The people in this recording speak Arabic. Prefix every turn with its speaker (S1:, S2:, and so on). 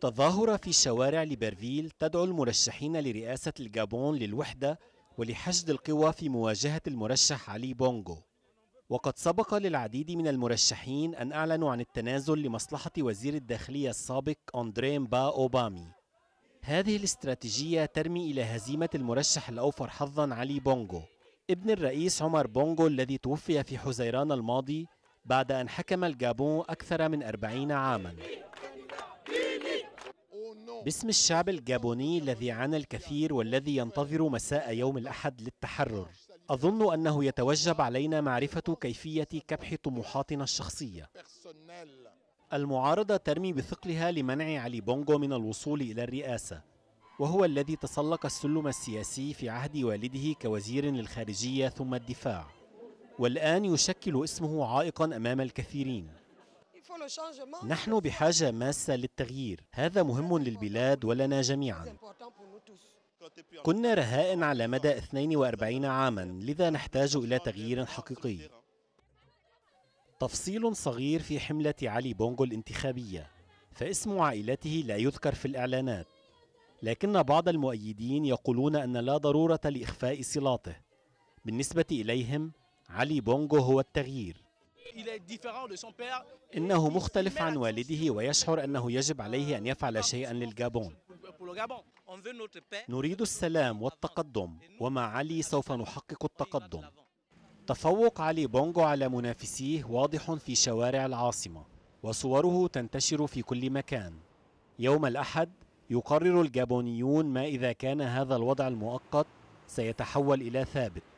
S1: تظاهرة في شوارع ليبرفيل تدعو المرشحين لرئاسة الجابون للوحدة ولحشد القوى في مواجهة المرشح علي بونغو وقد سبق للعديد من المرشحين أن أعلنوا عن التنازل لمصلحة وزير الداخلية السابق أندريم با أوبامي هذه الاستراتيجية ترمي إلى هزيمة المرشح الأوفر حظا علي بونغو ابن الرئيس عمر بونغو الذي توفي في حزيران الماضي بعد أن حكم الجابون أكثر من أربعين عاماً باسم الشعب الجابوني الذي عانى الكثير والذي ينتظر مساء يوم الأحد للتحرر أظن أنه يتوجب علينا معرفة كيفية كبح طموحاتنا الشخصية المعارضة ترمي بثقلها لمنع علي بونغو من الوصول إلى الرئاسة وهو الذي تسلق السلم السياسي في عهد والده كوزير للخارجية ثم الدفاع والآن يشكل اسمه عائقا أمام الكثيرين نحن بحاجة ماسة للتغيير هذا مهم للبلاد ولنا جميعا كنا رهائن على مدى 42 عاما لذا نحتاج إلى تغيير حقيقي تفصيل صغير في حملة علي بونغو الانتخابية فاسم عائلته لا يذكر في الإعلانات لكن بعض المؤيدين يقولون أن لا ضرورة لإخفاء صلاته بالنسبة إليهم علي بونغو هو التغيير إنه مختلف عن والده ويشعر أنه يجب عليه أن يفعل شيئا للجابون نريد السلام والتقدم ومع علي سوف نحقق التقدم تفوق علي بونغو على منافسيه واضح في شوارع العاصمة وصوره تنتشر في كل مكان يوم الأحد يقرر الجابونيون ما إذا كان هذا الوضع المؤقت سيتحول إلى ثابت